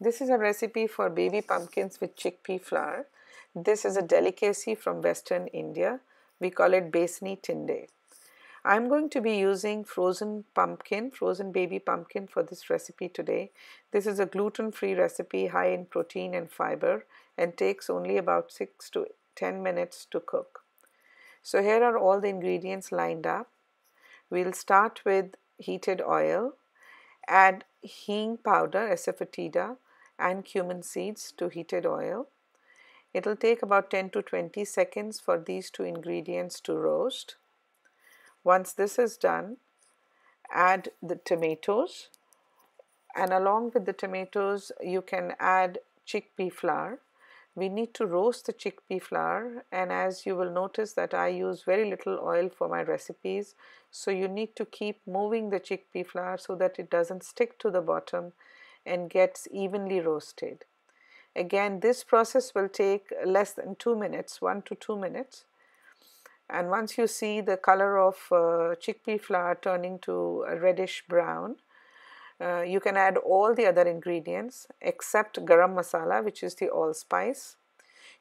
This is a recipe for baby pumpkins with chickpea flour. This is a delicacy from western India. We call it besni tinde. I'm going to be using frozen pumpkin, frozen baby pumpkin for this recipe today. This is a gluten-free recipe high in protein and fiber and takes only about 6 to 10 minutes to cook. So here are all the ingredients lined up. We'll start with heated oil, add hing powder, asafoetida, and cumin seeds to heated oil. It will take about 10 to 20 seconds for these two ingredients to roast. Once this is done, add the tomatoes and along with the tomatoes you can add chickpea flour. We need to roast the chickpea flour and as you will notice that I use very little oil for my recipes so you need to keep moving the chickpea flour so that it doesn't stick to the bottom and gets evenly roasted. Again, this process will take less than 2 minutes, 1 to 2 minutes. And once you see the color of uh, chickpea flour turning to a reddish brown, uh, you can add all the other ingredients except garam masala which is the allspice.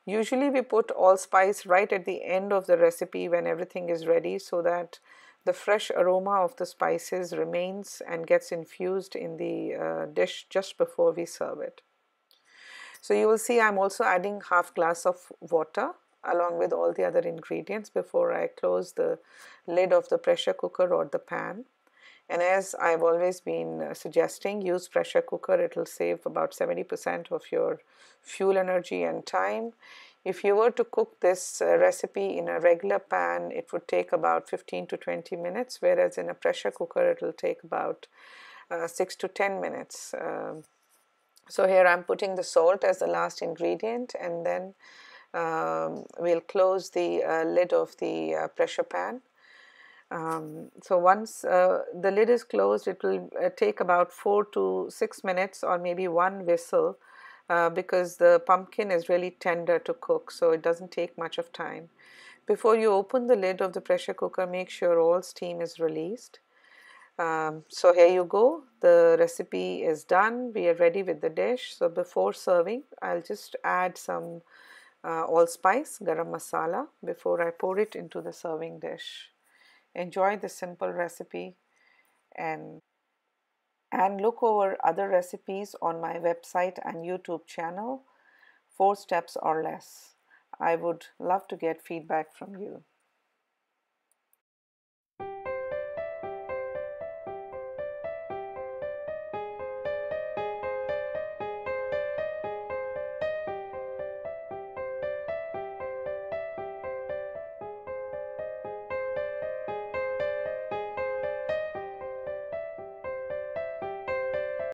Usually we put allspice right at the end of the recipe when everything is ready so that the fresh aroma of the spices remains and gets infused in the uh, dish just before we serve it. So you will see I'm also adding half glass of water along with all the other ingredients before I close the lid of the pressure cooker or the pan. And as I've always been uh, suggesting, use pressure cooker. It'll save about 70% of your fuel energy and time. If you were to cook this uh, recipe in a regular pan, it would take about 15 to 20 minutes, whereas in a pressure cooker, it will take about uh, 6 to 10 minutes. Um, so here I'm putting the salt as the last ingredient and then um, we'll close the uh, lid of the uh, pressure pan. Um, so once uh, the lid is closed it will uh, take about four to six minutes or maybe one whistle uh, because the pumpkin is really tender to cook so it doesn't take much of time. Before you open the lid of the pressure cooker make sure all steam is released. Um, so here you go the recipe is done we are ready with the dish so before serving I'll just add some uh, allspice garam masala before I pour it into the serving dish enjoy the simple recipe and and look over other recipes on my website and YouTube channel, four steps or less. I would love to get feedback from you.